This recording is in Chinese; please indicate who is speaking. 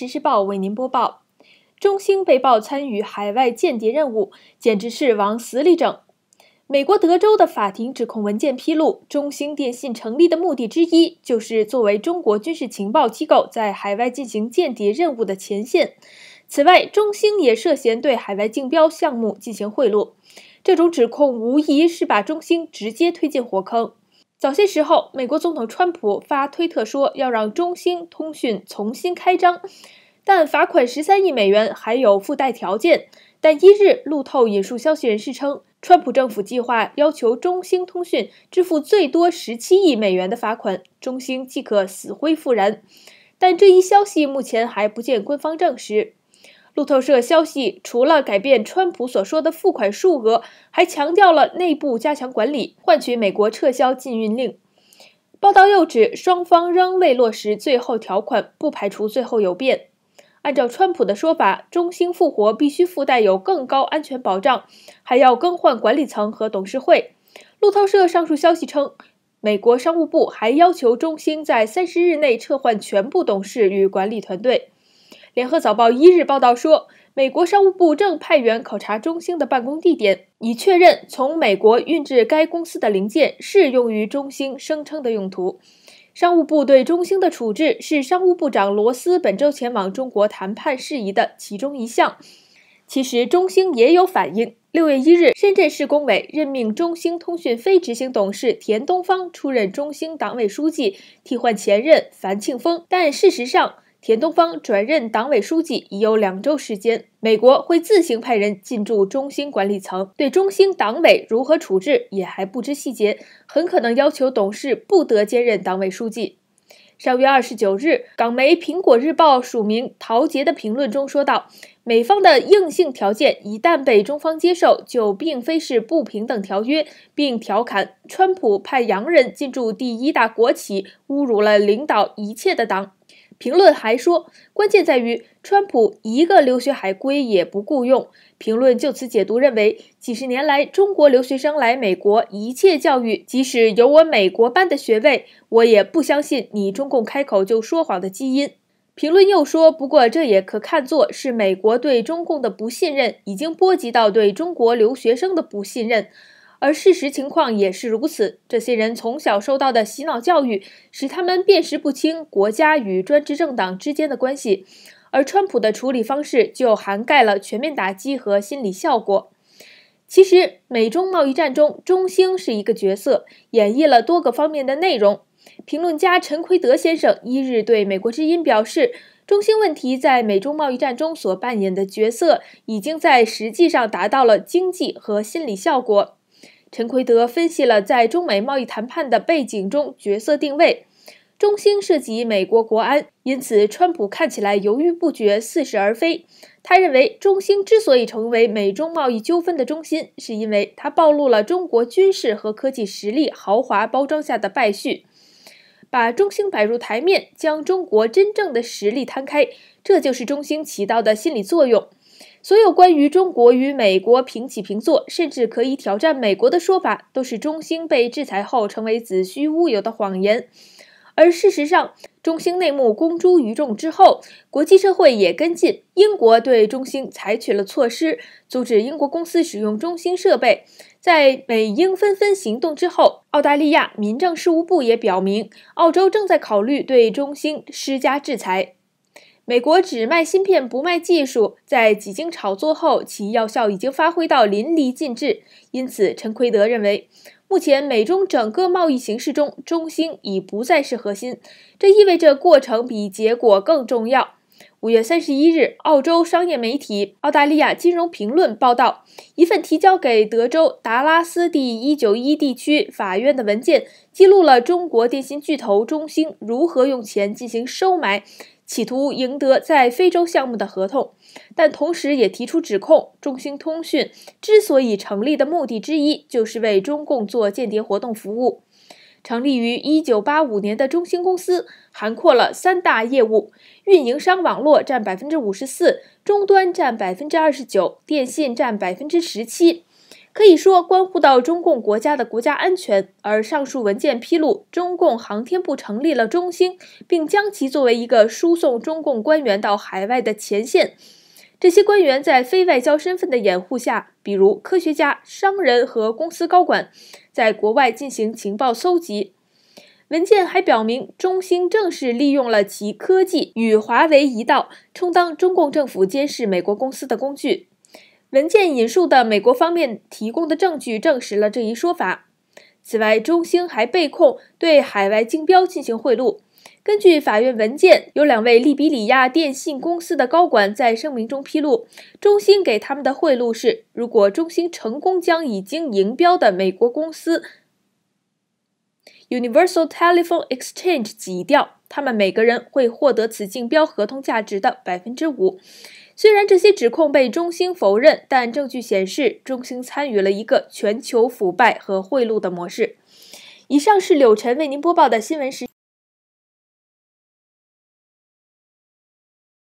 Speaker 1: 实事报为您播报：中兴被曝参与海外间谍任务，简直是往死里整。美国德州的法庭指控文件披露，中兴电信成立的目的之一就是作为中国军事情报机构在海外进行间谍任务的前线。此外，中兴也涉嫌对海外竞标项目进行贿赂。这种指控无疑是把中兴直接推进火坑。早些时候，美国总统川普发推特说要让中兴通讯重新开张，但罚款十三亿美元还有附带条件。但一日，路透引述消息人士称，川普政府计划要求中兴通讯支付最多十七亿美元的罚款，中兴即可死灰复燃。但这一消息目前还不见官方证实。路透社消息，除了改变川普所说的付款数额，还强调了内部加强管理，换取美国撤销禁运令。报道又指，双方仍未落实最后条款，不排除最后有变。按照川普的说法，中兴复活必须附带有更高安全保障，还要更换管理层和董事会。路透社上述消息称，美国商务部还要求中兴在三十日内撤换全部董事与管理团队。联合早报一日报道说，美国商务部正派员考察中兴的办公地点，以确认从美国运至该公司的零件适用于中兴声称的用途。商务部对中兴的处置是商务部长罗斯本周前往中国谈判事宜的其中一项。其实，中兴也有反应。六月一日，深圳市工委任命中兴通讯非执行董事田东方出任中兴党委书记，替换前任樊庆峰。但事实上，田东方转任党委书记已有两周时间，美国会自行派人进驻中兴管理层，对中兴党委如何处置也还不知细节，很可能要求董事不得兼任党委书记。上月二十九日，港媒《苹果日报》署名陶杰的评论中说道：“美方的硬性条件一旦被中方接受，就并非是不平等条约。”并调侃：“川普派洋人进驻第一大国企，侮辱了领导一切的党。”评论还说，关键在于川普一个留学海归也不雇佣。评论就此解读认为，几十年来中国留学生来美国，一切教育，即使有我美国班的学位，我也不相信你中共开口就说谎的基因。评论又说，不过这也可看作是美国对中共的不信任，已经波及到对中国留学生的不信任。而事实情况也是如此，这些人从小受到的洗脑教育，使他们辨识不清国家与专制政党之间的关系，而川普的处理方式就涵盖了全面打击和心理效果。其实，美中贸易战中，中兴是一个角色，演绎了多个方面的内容。评论家陈奎德先生一日对《美国之音》表示，中兴问题在美中贸易战中所扮演的角色，已经在实际上达到了经济和心理效果。陈奎德分析了在中美贸易谈判的背景中角色定位。中兴涉及美国国安，因此川普看起来犹豫不决，似是而非。他认为，中兴之所以成为美中贸易纠纷的中心，是因为它暴露了中国军事和科技实力豪华包装下的败絮。把中兴摆入台面，将中国真正的实力摊开，这就是中兴起到的心理作用。所有关于中国与美国平起平坐，甚至可以挑战美国的说法，都是中兴被制裁后成为子虚乌有的谎言。而事实上，中兴内幕公诸于众之后，国际社会也跟进，英国对中兴采取了措施，阻止英国公司使用中兴设备。在美英纷纷行动之后，澳大利亚民政事务部也表明，澳洲正在考虑对中兴施加制裁。美国只卖芯片不卖技术，在几经炒作后，其药效已经发挥到淋漓尽致。因此，陈奎德认为，目前美中整个贸易形势中，中兴已不再是核心，这意味着过程比结果更重要。五月三十一日，澳洲商业媒体《澳大利亚金融评论》报道，一份提交给德州达拉斯第一九一地区法院的文件，记录了中国电信巨头中兴如何用钱进行收买。企图赢得在非洲项目的合同，但同时也提出指控：中兴通讯之所以成立的目的之一，就是为中共做间谍活动服务。成立于1985年的中兴公司，涵括了三大业务：运营商网络占54%，终端占29%，电信占17%。可以说，关乎到中共国家的国家安全。而上述文件披露，中共航天部成立了中兴，并将其作为一个输送中共官员到海外的前线。这些官员在非外交身份的掩护下，比如科学家、商人和公司高管，在国外进行情报搜集。文件还表明，中兴正是利用了其科技与华为一道，充当中共政府监视美国公司的工具。文件引述的美国方面提供的证据证实了这一说法。此外，中兴还被控对海外竞标进行贿赂。根据法院文件，有两位利比里亚电信公司的高管在声明中披露，中兴给他们的贿赂是：如果中兴成功将已经赢标的美国公司 Universal Telephone Exchange 挤掉，他们每个人会获得此竞标合同价值的百分之五。虽然这些指控被中兴否认，但证据显示中兴参与了一个全球腐败和贿赂的模式。以上是柳晨为您播报的新闻时。